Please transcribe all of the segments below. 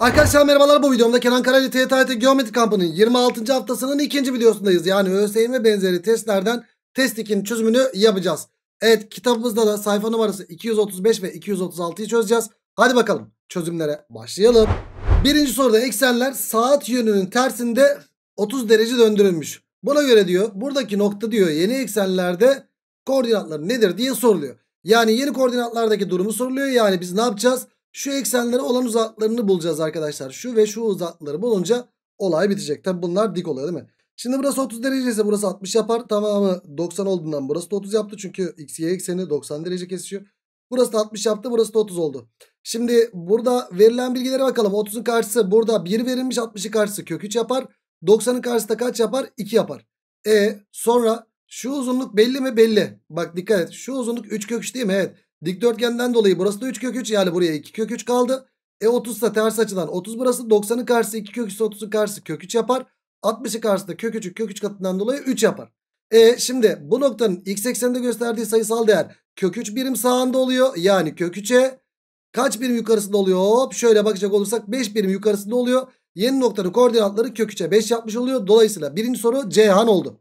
Arkadaşlar merhabalar bu videomda Kenan Karaylı TYT Geometri Kampı'nın 26. haftasının ikinci videosundayız. Yani ÖSYM ve benzeri testlerden test 2'nin çözümünü yapacağız. Evet kitabımızda da sayfa numarası 235 ve 236'yı çözeceğiz. Hadi bakalım çözümlere başlayalım. Birinci soruda eksenler saat yönünün tersinde 30 derece döndürülmüş. Buna göre diyor buradaki nokta diyor yeni eksenlerde koordinatları nedir diye soruluyor. Yani yeni koordinatlardaki durumu soruluyor. Yani biz ne yapacağız? Şu eksenlere olan uzaklarını bulacağız arkadaşlar. Şu ve şu uzakları bulunca olay bitecek. Tabi bunlar dik oluyor değil mi? Şimdi burası 30 derece ise burası 60 yapar. Tamamı 90 olduğundan burası da 30 yaptı. Çünkü x, y ekseni 90 derece kesiyor. Burası da 60 yaptı. Burası da 30 oldu. Şimdi burada verilen bilgilere bakalım. 30'un karşısı burada 1 verilmiş. 60'ın karşısı kök 3 yapar. 90'ın karşısında kaç yapar? 2 yapar. E sonra şu uzunluk belli mi? Belli. Bak dikkat et. Şu uzunluk 3 kök 3 değil mi? Evet. Dikdörtgenden dolayı burası da 3 kök 3 yani buraya 2 kök 3 kaldı. E 30 ise ters açıdan 30 burası 90'ın karşısı 2 kök 3 30'un karşısı kök 3 yapar. 60'ı karşısında kök 3'ü kök 3 katından dolayı 3 yapar. E şimdi bu noktanın x ekseninde gösterdiği sayısal değer kök 3 birim sağında oluyor. Yani kök 3'e kaç birim yukarısında oluyor? Hop şöyle bakacak olursak 5 birim yukarısında oluyor. Yeni noktanın koordinatları kök 3'e 5 yapmış oluyor. Dolayısıyla birinci soru Ceyhan oldu.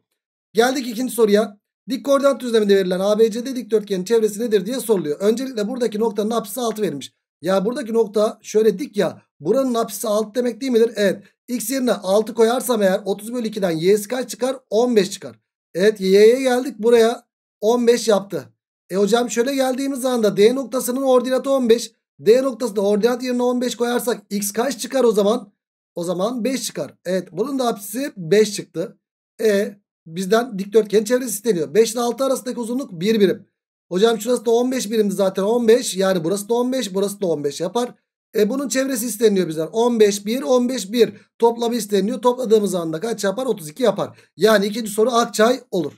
Geldik ikinci soruya. Dik koordinat düzleminde verilen ABCD dikdörtgenin çevresi nedir diye soruluyor. Öncelikle buradaki noktanın apsisi 6 verilmiş. Ya buradaki nokta şöyle dik ya. Buranın apsisi 6 demek değil midir? Evet. X yerine 6 koyarsam eğer 30 bölü 2'den y'si kaç çıkar? 15 çıkar. Evet y'ye geldik buraya 15 yaptı. E hocam şöyle geldiğimiz anda D noktasının ordinatı 15. D noktasında ordinat yerine 15 koyarsak x kaç çıkar o zaman? O zaman 5 çıkar. Evet bunun da apsisi 5 çıktı. E bizden dikdörtgen çevresi isteniyor. 5 ile 6 arasındaki uzunluk 1 birim. Hocam şurası da 15 birimdi zaten 15. Yani burası da 15 burası da 15 yapar. E bunun çevresi isteniyor bizden. 15 1 15 1 toplamı isteniyor. Topladığımız anda kaç yapar? 32 yapar. Yani ikinci soru Akçay olur.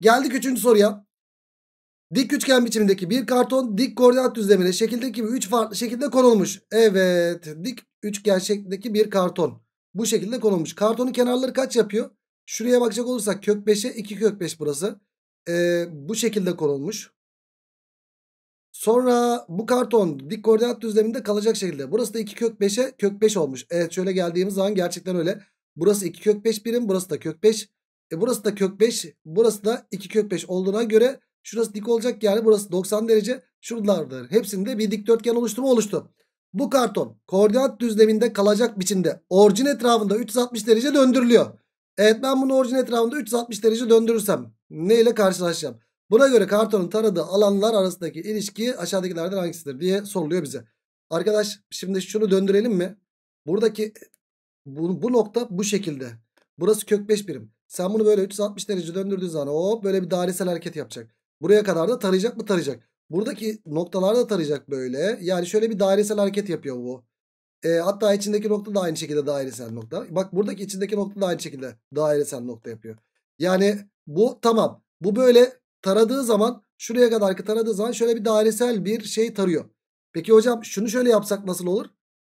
Geldik üçüncü soruya. Dik üçgen biçimindeki bir karton dik koordinat düzlemine şekildeki gibi 3 farklı şekilde konulmuş. Evet dik üçgen şeklindeki bir karton. Bu şekilde konulmuş. Kartonun kenarları kaç yapıyor? Şuraya bakacak olursak kök 5'e 2 kök 5 burası. Ee, bu şekilde konulmuş. Sonra bu karton dik koordinat düzleminde kalacak şekilde. Burası da 2 kök 5'e kök 5 olmuş. Evet şöyle geldiğimiz zaman gerçekten öyle. Burası 2 kök 5 birim. Burası da kök 5. E burası da kök 5. Burası da 2 kök 5 olduğuna göre şurası dik olacak. Yani burası 90 derece. Şuralarda hepsinde bir dikdörtgen oluştumu oluştu. Bu karton koordinat düzleminde kalacak biçimde orijin etrafında 360 derece döndürülüyor. Evet ben bunu orijin etrafında 360 derece döndürürsem ne ile karşılaşacağım? Buna göre kartonun taradığı alanlar arasındaki ilişki aşağıdakilerden hangisidir diye soruluyor bize. Arkadaş şimdi şunu döndürelim mi? Buradaki bu, bu nokta bu şekilde. Burası kök 5 birim. Sen bunu böyle 360 derece döndürdüğün zaman hop böyle bir dairesel hareket yapacak. Buraya kadar da tarayacak mı tarayacak. Buradaki noktalar da tarayacak böyle. Yani şöyle bir dairesel hareket yapıyor bu. E, hatta içindeki nokta da aynı şekilde dairesel nokta. Bak buradaki içindeki nokta da aynı şekilde dairesel nokta yapıyor. Yani bu tamam. Bu böyle taradığı zaman şuraya kadar ki taradığı zaman şöyle bir dairesel bir şey tarıyor. Peki hocam şunu şöyle yapsak nasıl olur?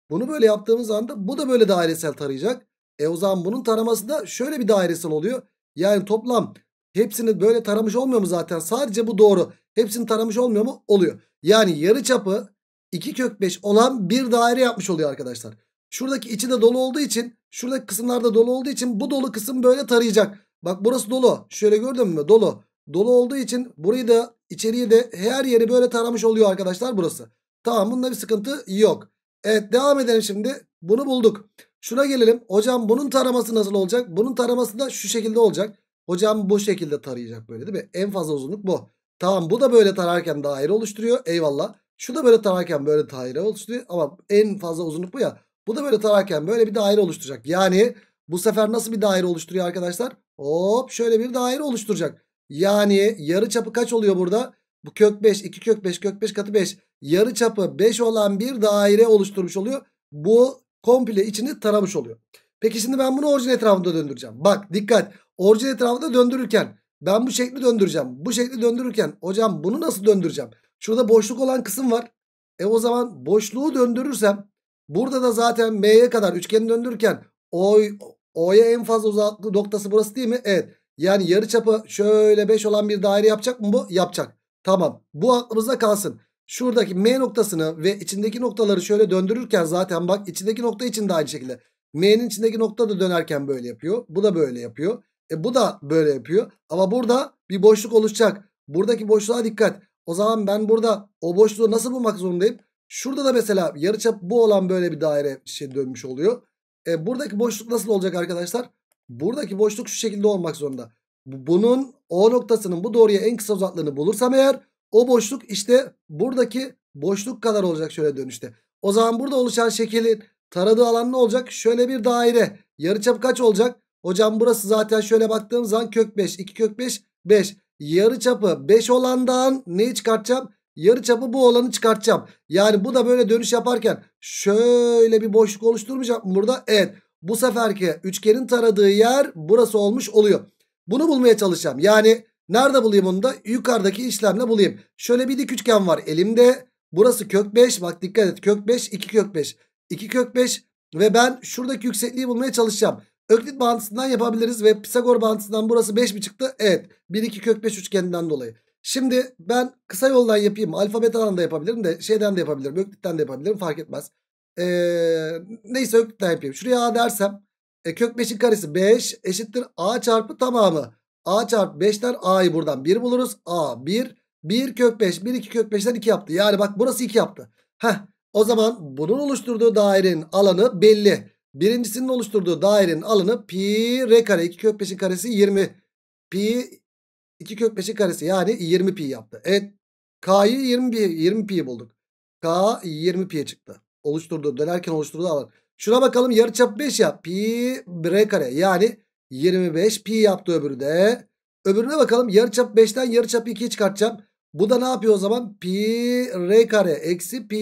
Bunu böyle yaptığımız anda bu da böyle dairesel tarayacak. E o zaman bunun taraması da şöyle bir dairesel oluyor. Yani toplam hepsini böyle taramış olmuyor mu zaten? Sadece bu doğru. Hepsini taramış olmuyor mu? Oluyor. Yani yarı çapı 2 kök 5 olan bir daire yapmış oluyor arkadaşlar. Şuradaki içi de dolu olduğu için şuradaki kısımlarda dolu olduğu için bu dolu kısım böyle tarayacak. Bak burası dolu. Şöyle gördün mü? Dolu. Dolu olduğu için burayı da içeriği de her yeri böyle taramış oluyor arkadaşlar burası. Tamam bunda bir sıkıntı yok. Evet devam edelim şimdi. Bunu bulduk. Şuna gelelim. Hocam bunun taraması nasıl olacak? Bunun taraması da şu şekilde olacak. Hocam bu şekilde tarayacak böyle değil mi? En fazla uzunluk bu. Tamam bu da böyle tararken daire oluşturuyor. Eyvallah. Şu da böyle tararken böyle daire oluşturuyor. Ama en fazla uzunluk bu ya. Bu da böyle tararken böyle bir daire oluşturacak. Yani bu sefer nasıl bir daire oluşturuyor arkadaşlar? Hop şöyle bir daire oluşturacak. Yani yarı çapı kaç oluyor burada? Bu kök 5, 2 kök 5, kök 5 katı 5. Yarı çapı 5 olan bir daire oluşturmuş oluyor. Bu komple içini taramış oluyor. Peki şimdi ben bunu orijin etrafında döndüreceğim. Bak dikkat. Orijin etrafında döndürürken ben bu şekli döndüreceğim. Bu şekli döndürürken hocam bunu nasıl döndüreceğim? Şurada boşluk olan kısım var. E o zaman boşluğu döndürürsem burada da zaten M'ye kadar üçgeni döndürürken O'ya en fazla uzaklık noktası burası değil mi? Evet. Yani yarı çapı şöyle 5 olan bir daire yapacak mı bu? Yapacak. Tamam. Bu aklımızda kalsın. Şuradaki M noktasını ve içindeki noktaları şöyle döndürürken zaten bak içindeki nokta için de aynı şekilde. M'nin içindeki nokta da dönerken böyle yapıyor. Bu da böyle yapıyor. E bu da böyle yapıyor. Ama burada bir boşluk oluşacak. Buradaki boşluğa dikkat. O zaman ben burada o boşluğu nasıl bulmak zorundayım? Şurada da mesela yarıçap bu olan böyle bir daire şey dönmüş oluyor. E, buradaki boşluk nasıl olacak arkadaşlar? Buradaki boşluk şu şekilde olmak zorunda. Bunun O noktasının bu doğruya en kısa uzaklığını bulursam eğer o boşluk işte buradaki boşluk kadar olacak şöyle dönüşte. O zaman burada oluşan şekilin taradığı alan ne olacak? Şöyle bir daire. Yarıçap kaç olacak? Hocam burası zaten şöyle baktığım zaman kök 5. 2 kök 5 5 yarı çapı 5 olandan neyi çıkartacağım? Yarı çapı bu olanı çıkartacağım. Yani bu da böyle dönüş yaparken şöyle bir boşluk oluşturmayacak burada? Evet. Bu seferki üçgenin taradığı yer burası olmuş oluyor. Bunu bulmaya çalışacağım. Yani nerede bulayım onu da? Yukarıdaki işlemle bulayım. Şöyle bir dik üçgen var elimde. Burası kök 5. Bak dikkat et. Kök 5, 2 kök 5. 2 kök 5 ve ben şuradaki yüksekliği bulmaya çalışacağım. Öklit bağıntısından yapabiliriz ve Pisagor bağıntısından burası 5 mi çıktı? Evet. 1 2 kök 5 üçgeninden dolayı. Şimdi ben kısa yoldan yapayım. alfabet betadan da yapabilirim de şeyden de yapabilirim. Öklitten de yapabilirim fark etmez. Ee, neyse öklitten yapayım. Şuraya A dersem e, kök 5'in karesi 5 eşittir A çarpı tamamı. A çarpı 5'ten A'yı buradan 1 buluruz. A 1. 1 kök 5. 1 2 kök 5'ten 2 yaptı. Yani bak burası 2 yaptı. Heh. O zaman bunun oluşturduğu dairenin alanı belli. Birincisinin oluşturduğu dairenin alanı pi r kare 2 kök 5'in karesi 20 pi 2 kök 5'in karesi yani 20 pi yaptı. Evet k'yı 20 pi, 20 pi bulduk. K 20 pi çıktı. Oluşturduğu dönerken oluşturduğu alan. Şuna bakalım yarıçap 5 ya pi r kare yani 25 pi yaptı öbürü de. Öbürüne bakalım yarıçap 5'ten yarıçap 2'yi çıkartacağım. Bu da ne yapıyor o zaman? Pi r kare eksi pi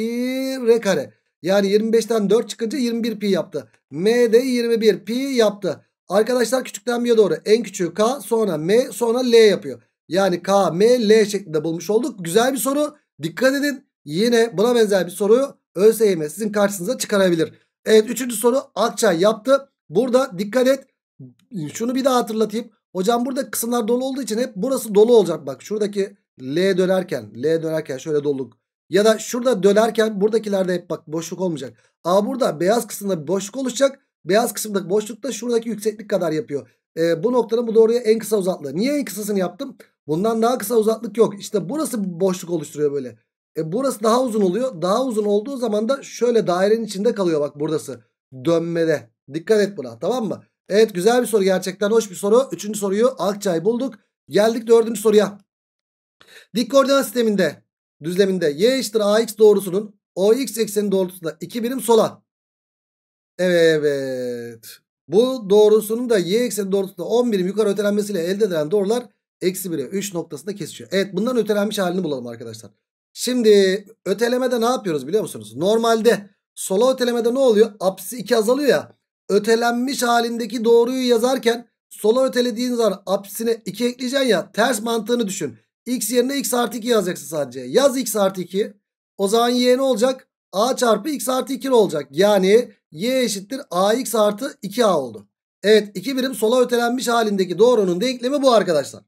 r kare. Yani 25'ten 4 çıkınca 21 pi yaptı. M de 21 pi yaptı. Arkadaşlar küçükten bir doğru en küçüğü K sonra M sonra L yapıyor. Yani K, M, L şeklinde bulmuş olduk. Güzel bir soru. Dikkat edin yine buna benzer bir soruyu ÖSYM sizin karşınıza çıkarabilir. Evet üçüncü soru Akçay yaptı. Burada dikkat et. Şunu bir daha hatırlatayım. Hocam burada kısımlar dolu olduğu için hep burası dolu olacak. Bak şuradaki L dönerken L dönerken şöyle doluluk. Ya da şurada dönerken buradakilerde hep bak boşluk olmayacak. A burada beyaz kısımda bir boşluk oluşacak. Beyaz boşluk da şuradaki yükseklik kadar yapıyor. E, bu noktanın bu doğruya en kısa uzaklığı. Niye en kısasını yaptım? Bundan daha kısa uzaklık yok. İşte burası boşluk oluşturuyor böyle. E, burası daha uzun oluyor. Daha uzun olduğu zaman da şöyle dairenin içinde kalıyor bak burası. Dönmede. Dikkat et buna tamam mı? Evet güzel bir soru gerçekten hoş bir soru. Üçüncü soruyu Akçay bulduk. Geldik dördüncü soruya. Dik koordinat sisteminde düzleminde y eşittir ax doğrusunun ox ekseni doğrultusunda 2 birim sola. Evet. Bu doğrusunun da y ekseni doğrultusunda 10 birim yukarı ötelenmesiyle elde edilen doğrular eksi 1'e 3 noktasında kesişiyor. Evet bundan ötelenmiş halini bulalım arkadaşlar. Şimdi ötelemede ne yapıyoruz biliyor musunuz? Normalde sola ötelemede ne oluyor? Apsisi 2 azalıyor ya. Ötelenmiş halindeki doğruyu yazarken sola ötelediğin zaman apsisine 2 ekleyeceksin ya. Ters mantığını düşün. X yerine x artı 2 yazacaksın sadece. Yaz x artı 2. O zaman y ne olacak? A çarpı x artı 2 olacak. Yani y eşittir ax artı 2a oldu. Evet 2 birim sola ötelenmiş halindeki doğrunun denklemi bu arkadaşlar.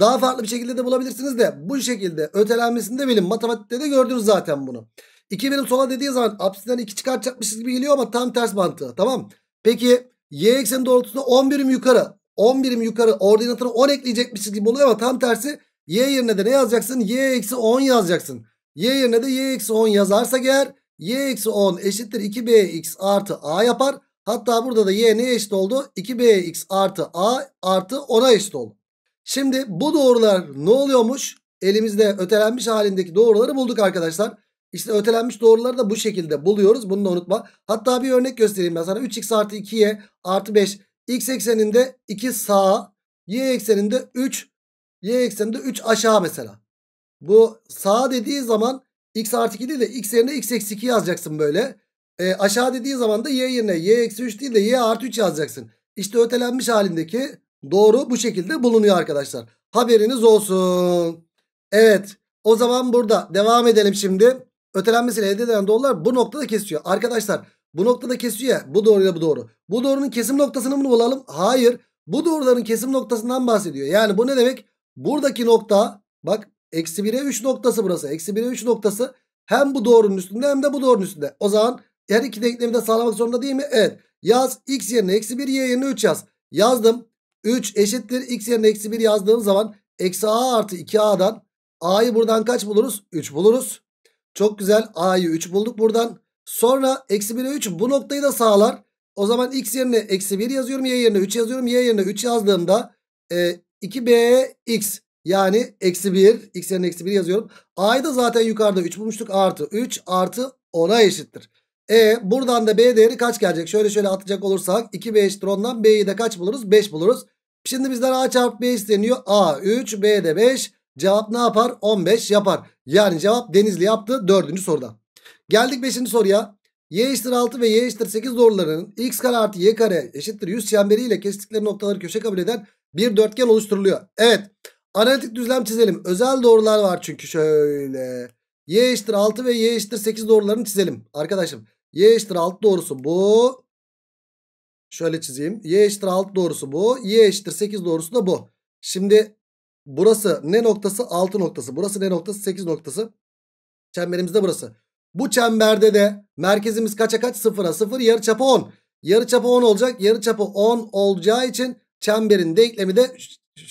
Daha farklı bir şekilde de bulabilirsiniz de bu şekilde ötelenmesini de bilin. Matematikte de gördünüz zaten bunu. 2 birim sola dediği zaman apsisten 2 çıkartacakmışız gibi geliyor ama tam ters mantığı tamam. Peki y ekseni doğrultusunda 10 birim yukarı 10 birim yukarı ordinatına 10 ekleyecekmişiz gibi oluyor ama tam tersi Y yerine de ne yazacaksın? Y eksi 10 yazacaksın. Y yerine de y eksi 10 yazarsak eğer y eksi 10 eşittir 2bx artı a yapar. Hatta burada da y neye eşit oldu? 2bx artı a artı 10'a eşit oldu. Şimdi bu doğrular ne oluyormuş? Elimizde ötelenmiş halindeki doğruları bulduk arkadaşlar. İşte ötelenmiş doğruları da bu şekilde buluyoruz. Bunu da unutma. Hatta bir örnek göstereyim ben sana. 3x artı 2y artı 5. x ekseninde 2 sağa, y ekseninde 3 Y ekseninde 3 aşağı mesela. Bu sağ dediği zaman x artı 2 değil de x yerine x eksi 2 yazacaksın böyle. E, aşağı dediği zaman da y yerine y eksi 3 değil de y artı 3 yazacaksın. İşte ötelenmiş halindeki doğru bu şekilde bulunuyor arkadaşlar. Haberiniz olsun. Evet o zaman burada devam edelim şimdi. Ötelenmesiyle elde edilen doğrular bu noktada kesiyor. Arkadaşlar bu noktada kesiyor ya bu doğru ya bu doğru. Bu doğrunun kesim noktasını mı bulalım? Hayır. Bu doğruların kesim noktasından bahsediyor. Yani bu ne demek? Buradaki nokta bak eksi 1'e 3 noktası burası. Eksi 1'e 3 noktası hem bu doğrunun üstünde hem de bu doğrunun üstünde. O zaman her iki denklemi de sağlamak zorunda değil mi? Evet. Yaz x yerine eksi 1 y yerine 3 yaz. Yazdım. 3 eşittir x yerine eksi 1 yazdığım zaman eksi a artı 2a'dan a'yı buradan kaç buluruz? 3 buluruz. Çok güzel a'yı 3 bulduk buradan. Sonra eksi 1'e 3 bu noktayı da sağlar. O zaman x yerine eksi 1 yazıyorum. Y yerine 3 yazıyorum. Y yerine 3 yazdığımda e, 2bx yani eksi 1. x yerine eksi 1 yazıyorum. A'yı da zaten yukarıda 3 bulmuştuk. Artı 3 artı 10'a eşittir. E buradan da B değeri kaç gelecek? Şöyle şöyle atacak olursak 2B eşittir 10'dan B'yi de kaç buluruz? 5 buluruz. Şimdi bizden A çarpı B isteniyor. A 3 B de 5. Cevap ne yapar? 15 yapar. Yani cevap Denizli yaptı 4. soruda. Geldik 5. soruya. Y eşittir 6 ve Y eşittir 8 doğrularının x kare artı y kare eşittir 100 çemberiyle kestikleri noktaları köşe kabul eden bir dörtgen oluşturuluyor. Evet. Analitik düzlem çizelim. Özel doğrular var çünkü şöyle. Y eşittir 6 ve Y eşittir 8 doğrularını çizelim. Arkadaşım Y eşittir 6 doğrusu bu. Şöyle çizeyim. Y eşittir 6 doğrusu bu. Y eşittir 8 doğrusu da bu. Şimdi burası ne noktası? 6 noktası. Burası ne noktası? 8 noktası. Çemberimizde burası. Bu çemberde de merkezimiz kaça kaç? 0'a 0. Yarı çapı 10. Yarı çapı 10 olacak. Yarı çapı 10 olacağı için Çemberin denklemi de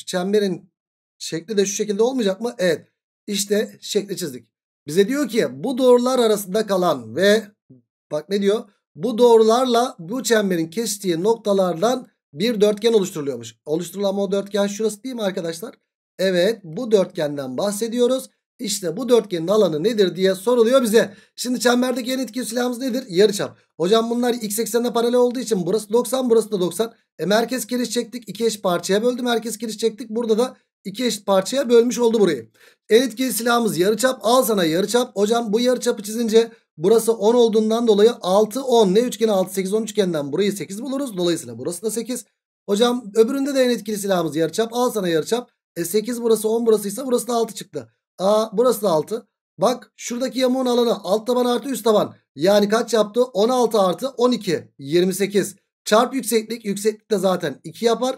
çemberin şekli de şu şekilde olmayacak mı? Evet. İşte şekli çizdik. Bize diyor ki bu doğrular arasında kalan ve bak ne diyor? Bu doğrularla bu çemberin kestiği noktalardan bir dörtgen oluşturuluyormuş. Oluşturulan o dörtgen şurası değil mi arkadaşlar? Evet bu dörtgenden bahsediyoruz. İşte bu dörtgenin alanı nedir diye soruluyor bize. Şimdi çemberdeki en etkin silahımız nedir? Yarıçap. Hocam bunlar x eksenine paralel olduğu için burası 90 burası da 90. E merkez kiriş çektik. iki eşit parçaya böldü merkez kiriş çektik. Burada da iki eşit parçaya bölmüş oldu burayı. En etkin silahımız yarıçap. Al sana yarıçap. Hocam bu yarıçapı çizince burası 10 olduğundan dolayı 6 10. Ne üçgeni 6 8 10 üçgeninden burayı 8 buluruz. Dolayısıyla burası da 8. Hocam öbüründe de en etkili silahımız yarıçap. Al sana yarıçap. E 8 burası 10 burası ise burası da 6 çıktı. Aa burası da 6. Bak şuradaki yamuğun alanı alt taban artı üst taban. Yani kaç yaptı? 16 artı 12. 28. Çarp yükseklik. Yükseklik de zaten 2 yapar.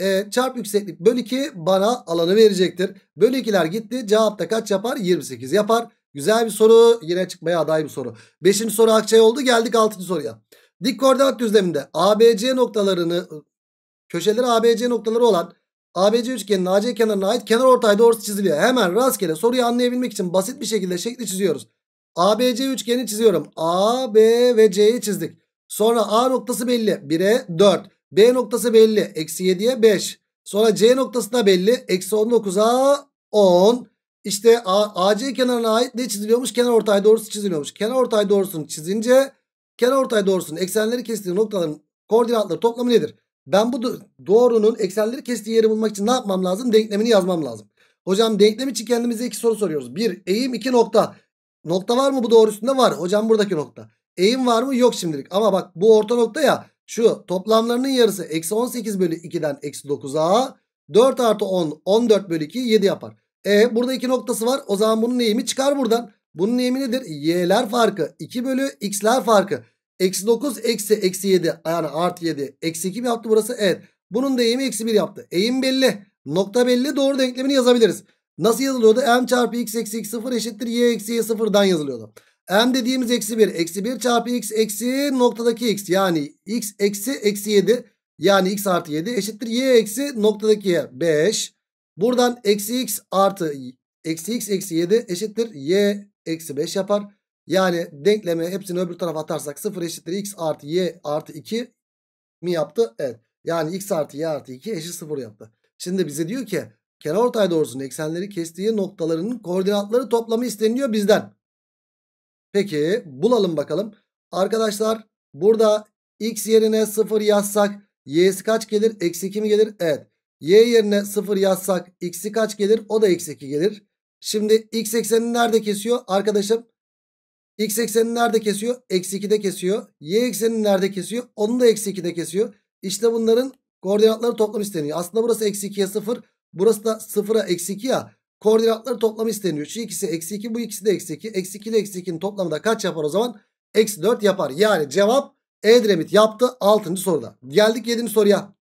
E, çarp yükseklik bölü 2 bana alanı verecektir. Bölü 2'ler gitti. Cevap da kaç yapar? 28 yapar. Güzel bir soru. Yine çıkmaya aday bir soru. 5. soru Akçay oldu. Geldik 6. soruya. Dik koordinat düzleminde ABC noktalarını köşeleri ABC noktaları olan ABC üçgenin AC kenarına ait kenar ortay doğrusu çiziliyor. Hemen rastgele soruyu anlayabilmek için basit bir şekilde şekli çiziyoruz. ABC üçgeni çiziyorum. A, B ve C'yi çizdik. Sonra A noktası belli. 1'e 4. B noktası belli. Eksi 7'ye 5. Sonra C noktası da belli. Eksi 19'a 10. İşte AC kenarına ait ne çiziliyormuş? Kenar ortay doğrusu çiziliyormuş. Kenar ortay doğrusunu çizince kenar ortay doğrusunun eksenleri kestiği noktaların koordinatları toplamı nedir? Ben bu doğrunun eksenleri kestiği yeri bulmak için ne yapmam lazım? Denklemini yazmam lazım. Hocam denklem için kendimize iki soru soruyoruz. Bir eğim iki nokta. Nokta var mı bu doğru üstünde? Var. Hocam buradaki nokta. Eğim var mı? Yok şimdilik. Ama bak bu orta nokta ya. Şu toplamlarının yarısı. Eksi 18 bölü 2'den eksi 9'a. 4 artı 10. 14 bölü 2 7 yapar. E burada iki noktası var. O zaman bunun eğimi çıkar buradan. Bunun eğimi nedir? Y'ler farkı. 2 bölü x'ler farkı. Eksi 9 eksi eksi 7 yani artı 7 eksi 2 mi yaptı burası? Evet. Bunun da eğimi eksi 1 yaptı. Eğim belli. Nokta belli. Doğru denklemini yazabiliriz. Nasıl yazılıyordu? M çarpı x eksi x 0 eşittir y eksi y 0'dan yazılıyordu. M dediğimiz eksi 1. Eksi 1 çarpı x eksi noktadaki x. Yani x eksi eksi 7. Yani x artı 7 eşittir y eksi noktadaki y 5. Buradan eksi x artı eksi x eksi 7 eşittir y eksi 5 yapar. Yani denkleme hepsini öbür tarafa atarsak 0 eşittir x artı y artı 2 mi yaptı? Evet. Yani x artı y artı 2 eşit 0 yaptı. Şimdi bize diyor ki kenar kenarortay doğrusunun eksenleri kestiği noktalarının koordinatları toplamı isteniliyor bizden. Peki bulalım bakalım. Arkadaşlar burada x yerine 0 yazsak y'si kaç gelir? Eksi 2 mi gelir? Evet. y yerine 0 yazsak x'i kaç gelir? O da eksi 2 gelir. Şimdi x eksenini nerede kesiyor? Arkadaşım X eksenini nerede kesiyor? Eksi 2'de kesiyor. Y eksenini nerede kesiyor? Onu da eksi 2'de kesiyor. İşte bunların koordinatları toplam isteniyor. Aslında burası eksi 2'ye 0. Burası da 0'a eksi 2 ya. Koordinatları toplamı isteniyor. Şu ikisi eksi 2 bu ikisi de eksi 2. Eksi 2 ile eksi 2'nin toplamı da kaç yapar o zaman? Eksi 4 yapar. Yani cevap Edremit yaptı 6. soruda. Geldik 7. soruya.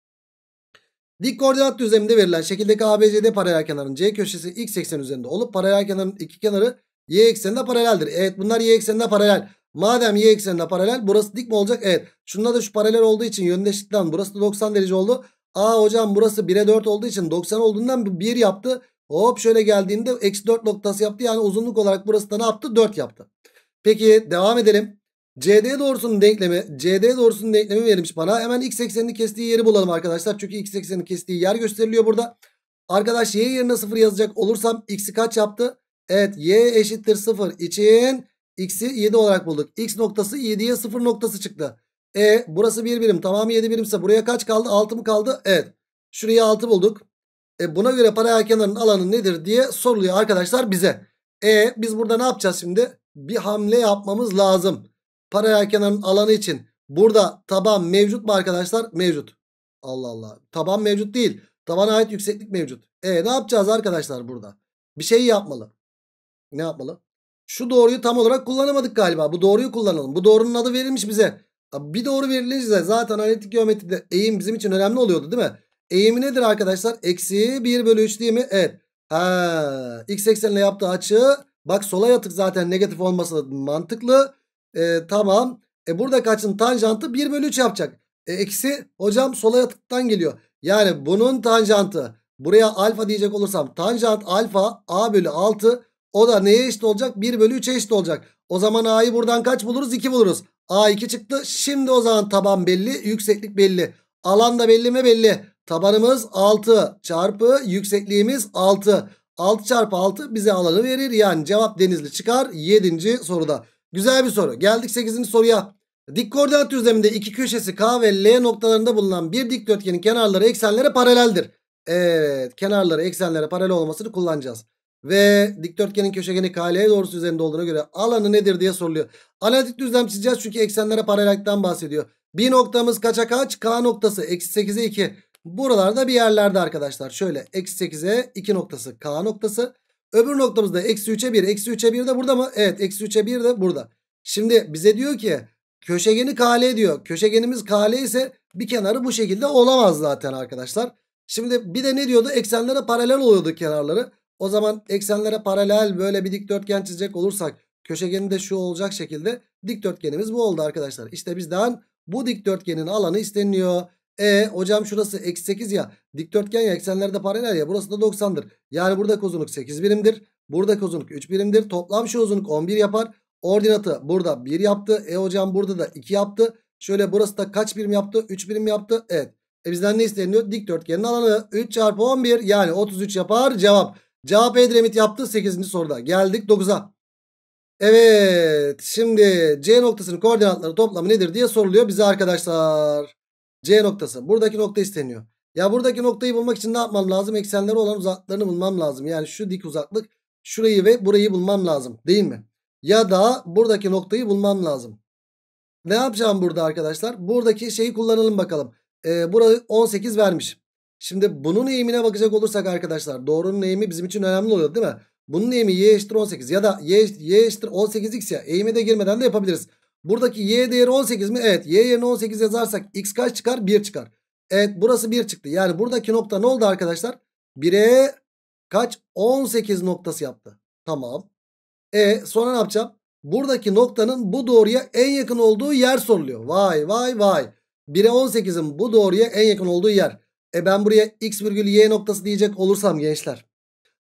Dik koordinat düzleminde verilen şekildeki ABCD paralel kenarın C köşesi x eksen üzerinde olup paralel kenarın iki kenarı Y ekseninde paraleldir. Evet bunlar y ekseninde paralel. Madem y ekseninde paralel burası dik mi olacak? Evet. Şunda da şu paralel olduğu için yöndeşlikten burası da 90 derece oldu. Aa hocam burası 1'e 4 olduğu için 90 olduğundan 1 yaptı. Hop şöyle geldiğinde eksi 4 noktası yaptı. Yani uzunluk olarak burası da ne yaptı? 4 yaptı. Peki devam edelim. CD doğrusunun denklemi CD doğrusunun denklemi verilmiş bana. Hemen x eksenini kestiği yeri bulalım arkadaşlar. Çünkü x eksenini kestiği yer gösteriliyor burada. Arkadaş y yerine 0 yazacak olursam x'i kaç yaptı? Evet y eşittir 0 için x'i 7 olarak bulduk. x noktası 7'ye 0 noktası çıktı. E burası 1 birim tamamı 7 birimse buraya kaç kaldı 6 mı kaldı? Evet şuraya 6 bulduk. E buna göre paralel kenarın alanı nedir diye soruluyor arkadaşlar bize. E biz burada ne yapacağız şimdi? Bir hamle yapmamız lazım. Paralel kenarın alanı için burada taban mevcut mu arkadaşlar? Mevcut. Allah Allah taban mevcut değil. Tabana ait yükseklik mevcut. E ne yapacağız arkadaşlar burada? Bir şey yapmalı ne yapmalı? Şu doğruyu tam olarak kullanamadık galiba. Bu doğruyu kullanalım. Bu doğrunun adı verilmiş bize. Bir doğru verilince zaten analitik geometride eğim bizim için önemli oluyordu değil mi? Eğimi nedir arkadaşlar? Eksi 1 bölü 3 değil mi? Evet. Ha, x eksenle yaptığı açı bak sola yatık zaten negatif olması mantıklı. E, tamam. E, burada kaçın tanjantı 1 bölü 3 yapacak. E, eksi hocam sola yatıktan geliyor. Yani bunun tanjantı buraya alfa diyecek olursam tanjant alfa a bölü 6 o da neye eşit olacak? 1 bölü 3'e eşit olacak. O zaman A'yı buradan kaç buluruz? 2 buluruz. A 2 çıktı. Şimdi o zaman taban belli. Yükseklik belli. Alan da belli mi? Belli. Tabanımız 6 çarpı yüksekliğimiz 6. 6 çarpı 6 bize alanı verir. Yani cevap denizli çıkar 7. soruda. Güzel bir soru. Geldik 8. soruya. Dik koordinat düzleminde iki köşesi K ve L noktalarında bulunan bir dikdörtgenin kenarları eksenlere paraleldir. Evet kenarları eksenlere paralel olmasını kullanacağız ve dikdörtgenin köşegeni KL doğrusu üzerinde olduğuna göre alanı nedir diye soruluyor. Analitik düzlem çizeceğiz çünkü eksenlere paralellikten bahsediyor. Bir noktamız kaça kaç? K noktası eksi 8'e 2. Buralarda bir yerlerde arkadaşlar. Şöyle eksi 8'e 2 noktası K noktası. Öbür noktamız da eksi 3'e 1. Eksi 3'e 1 de burada mı? Evet eksi 3'e 1 de burada. Şimdi bize diyor ki köşegeni KL diyor. Köşegenimiz KL ise bir kenarı bu şekilde olamaz zaten arkadaşlar. Şimdi bir de ne diyordu? Eksenlere paralel oluyordu kenarları. O zaman eksenlere paralel böyle bir dikdörtgen çizecek olursak köşegeni de şu olacak şekilde dikdörtgenimiz bu oldu arkadaşlar. İşte bizden bu dikdörtgenin alanı isteniyor. E hocam şurası eksi 8 ya dikdörtgen ya eksenlerde paralel ya burası da 90'dır. Yani burada uzunluk 8 birimdir. Burada uzunluk 3 birimdir. Toplam şu uzunluk 11 yapar. Ordinatı burada 1 yaptı. E hocam burada da 2 yaptı. Şöyle burası da kaç birim yaptı? 3 birim yaptı. Evet. E bizden ne isteniyor? Dikdörtgenin alanı 3 çarpı 11 yani 33 yapar cevap. Cevap Edremit yaptı 8. soruda. Geldik 9'a. Evet şimdi C noktasının koordinatları toplamı nedir diye soruluyor bize arkadaşlar. C noktası buradaki nokta isteniyor. Ya buradaki noktayı bulmak için ne yapmam lazım? Eksenleri olan uzaklarını bulmam lazım. Yani şu dik uzaklık şurayı ve burayı bulmam lazım değil mi? Ya da buradaki noktayı bulmam lazım. Ne yapacağım burada arkadaşlar? Buradaki şeyi kullanalım bakalım. Ee, burayı 18 vermiş. Şimdi bunun eğimine bakacak olursak arkadaşlar doğrunun eğimi bizim için önemli oluyor değil mi? Bunun eğimi y eşittir 18 ya da y, y eşittir 18x ya eğime de girmeden de yapabiliriz. Buradaki y değeri 18 mi? Evet y yerine 18 yazarsak x kaç çıkar? 1 çıkar. Evet burası 1 çıktı. Yani buradaki nokta ne oldu arkadaşlar? 1'e kaç? 18 noktası yaptı. Tamam. E sonra ne yapacağım? Buradaki noktanın bu doğruya en yakın olduğu yer soruluyor. Vay vay vay. 1'e 18'in bu doğruya en yakın olduğu yer. E ben buraya x virgül y noktası diyecek olursam gençler.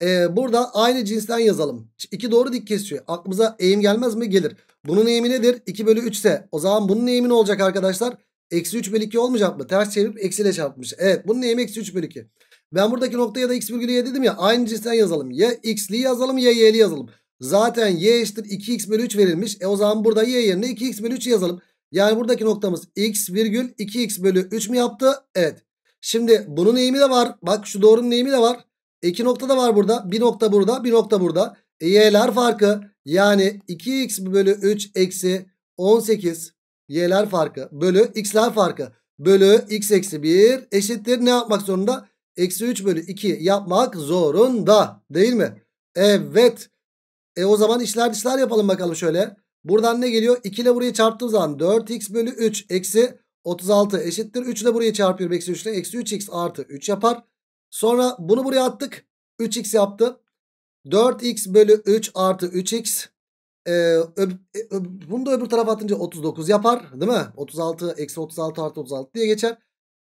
E burada aynı cinsten yazalım. İki doğru dik kesiyor. Aklımıza eğim gelmez mi? Gelir. Bunun eğimi nedir? 2 bölü 3 ise o zaman bunun eğimi ne olacak arkadaşlar? Eksi 3 bölü 2 olmayacak mı? Ters çevirip eksiyle çarpmış. Evet bunun eğimi eksi 3 bölü 2. Ben buradaki noktaya da x virgül y dedim ya. Aynı cinsten yazalım. Ya x'li yazalım ya y'li yazalım. Zaten y eşittir 2x bölü 3 verilmiş. E o zaman burada y yerine 2x bölü 3 yazalım. Yani buradaki noktamız x virgül 2x bölü 3 mü yaptı? Evet. Şimdi bunun eğimi de var. Bak şu doğrunun eğimi de var. İki nokta da var burada. Bir nokta burada. Bir nokta burada. E, y'ler farkı. Yani 2x bölü 3 eksi 18 y'ler farkı bölü x'ler farkı bölü x eksi 1 eşittir. Ne yapmak zorunda? Eksi 3 bölü 2 yapmak zorunda. Değil mi? Evet. E o zaman işler dışlar yapalım bakalım şöyle. Buradan ne geliyor? 2 ile burayı çarptığım zaman 4x bölü 3 eksi 36 eşittir. 3 de buraya çarpıyorum. Eksi 3 ile eksi 3x artı 3 yapar. Sonra bunu buraya attık. 3x yaptı. 4x bölü 3 artı 3x. Ee, öb, e, öb, bunu da öbür tarafa atınca 39 yapar. Değil mi? 36 eksi 36 artı 36 diye geçer.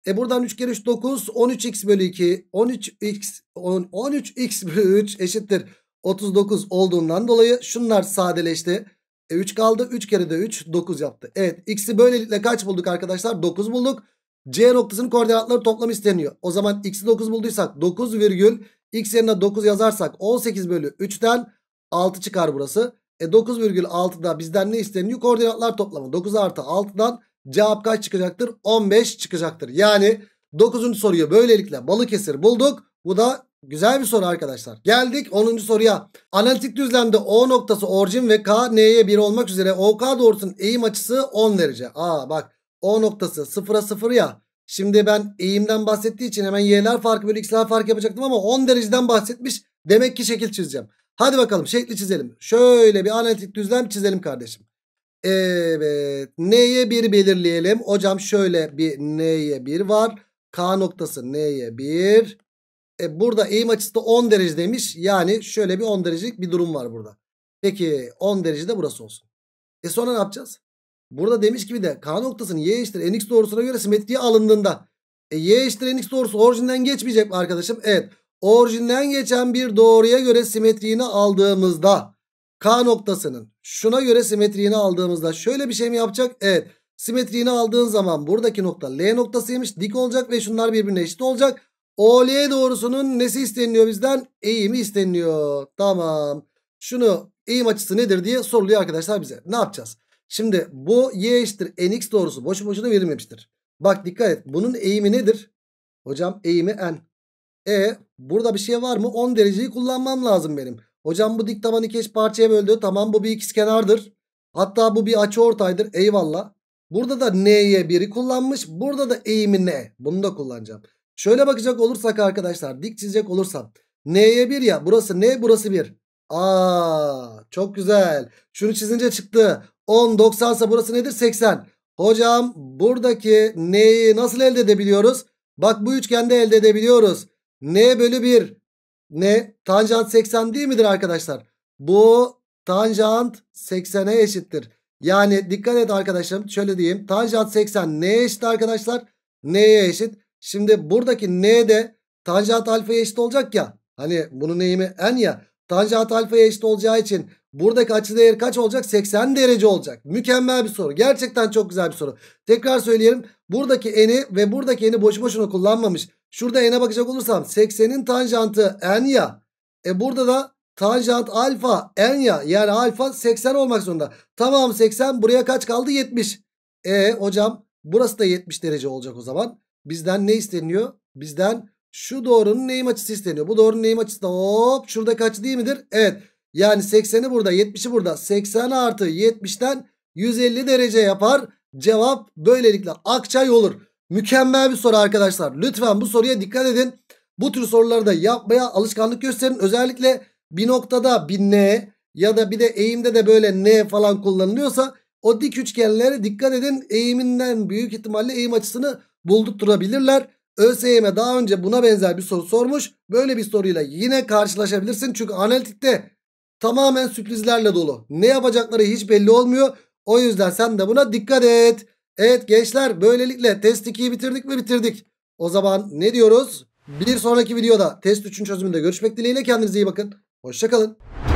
E buradan 3 kere 3 9. 13x bölü 2. 13x, 13x bölü 3 eşittir. 39 olduğundan dolayı şunlar sadeleşti. E 3 kaldı. 3 kere de 3 9 yaptı. Evet x'i böylelikle kaç bulduk arkadaşlar? 9 bulduk. C noktasının koordinatları toplamı isteniyor. O zaman x'i 9 bulduysak 9 virgül x yerine 9 yazarsak 18 bölü 3'ten 6 çıkar burası. E 9,6'da bizden ne isteniyor? Koordinatlar toplamı 9 artı 6'dan cevap kaç çıkacaktır? 15 çıkacaktır. Yani 9. soruyu böylelikle Balıkesir bulduk. Bu da Güzel bir soru arkadaşlar. Geldik 10. soruya. Analitik düzlemde O noktası orijin ve K N'ye 1 olmak üzere OK doğrusunun eğim açısı 10 derece. Aa bak O noktası 0'a 0 ya. Şimdi ben eğimden bahsettiği için hemen y'ler farkı bölü x'ler fark yapacaktım ama 10 dereceden bahsetmiş. Demek ki şekil çizeceğim. Hadi bakalım şekli çizelim. Şöyle bir analitik düzlem çizelim kardeşim. Evet. N'ye 1 belirleyelim. Hocam şöyle bir N'ye 1 var. K noktası N'ye 1. E, burada eğim açısı da 10 derece demiş. Yani şöyle bir 10 derecelik bir durum var burada. Peki 10 derece de burası olsun. E sonra ne yapacağız? Burada demiş gibi de K noktasının y eşittir nx doğrusuna göre simetriye alındığında e, y eşittir nx doğrusu orijinden geçmeyecek mi arkadaşım? Evet. Orijinden geçen bir doğruya göre simetriğini aldığımızda K noktasının şuna göre simetriğini aldığımızda şöyle bir şey mi yapacak? Evet. Simetriğini aldığın zaman buradaki nokta L noktasıymış. Dik olacak ve şunlar birbirine eşit olacak. OL doğrusunun nesi isteniliyor bizden? Eğimi isteniliyor. Tamam. Şunu eğim açısı nedir diye soruluyor arkadaşlar bize. Ne yapacağız? Şimdi bu y eşittir nx doğrusu boşu boşuna verilmemiştir. Bak dikkat et. Bunun eğimi nedir? Hocam eğimi n. E burada bir şey var mı? 10 dereceyi kullanmam lazım benim. Hocam bu dik tabanı iki parçaya böldü. Tamam bu bir ikizkenardır. Hatta bu bir açı ortaydır. Eyvallah. Burada da n'ye 1'i kullanmış. Burada da eğimi n. Bunu da kullanacağım. Şöyle bakacak olursak arkadaşlar dik çizecek olursam. N'ye 1 ya burası ne? burası 1. Aa çok güzel. Şunu çizince çıktı. 10 90 ise burası nedir? 80. Hocam buradaki N'yi nasıl elde edebiliyoruz? Bak bu üçgende elde edebiliyoruz. N bölü 1. Ne? Tanjant 80 değil midir arkadaşlar? Bu tanjant 80'e eşittir. Yani dikkat et arkadaşım, şöyle diyeyim. Tanjant 80 neye eşit arkadaşlar? Neye eşit? Şimdi buradaki n de tanjant alfaya eşit olacak ya. Hani bunun eğimi n ya. Tanjant alfaya eşit olacağı için buradaki açı değeri kaç olacak? 80 derece olacak. Mükemmel bir soru. Gerçekten çok güzel bir soru. Tekrar söyleyelim. Buradaki n'i ve buradaki n'i boşu boşuna kullanmamış. Şurada n'e bakacak olursam 80'in tanjantı n ya. E burada da tanjant alfa n ya. Yani alfa 80 olmak zorunda. Tamam 80 buraya kaç kaldı? 70. E hocam burası da 70 derece olacak o zaman. Bizden ne isteniyor? Bizden şu doğrunun eğim açısı isteniyor. Bu doğrunun eğim açısı da hop şurada kaç değil midir? Evet. Yani 80'i burada 70'i burada. 80 artı 70'ten 150 derece yapar. Cevap böylelikle Akçay olur. Mükemmel bir soru arkadaşlar. Lütfen bu soruya dikkat edin. Bu tür soruları da yapmaya alışkanlık gösterin. Özellikle bir noktada bir N ya da bir de eğimde de böyle N falan kullanılıyorsa o dik üçgenlere dikkat edin. Eğiminden büyük ihtimalle eğim açısını buldurabilirler. ÖSYM daha önce buna benzer bir soru sormuş. Böyle bir soruyla yine karşılaşabilirsin. Çünkü analitikte tamamen sürprizlerle dolu. Ne yapacakları hiç belli olmuyor. O yüzden sen de buna dikkat et. Evet gençler böylelikle test 2'yi bitirdik mi bitirdik. O zaman ne diyoruz? Bir sonraki videoda test 3'ün çözümünde görüşmek dileğiyle kendinize iyi bakın. Hoşçakalın.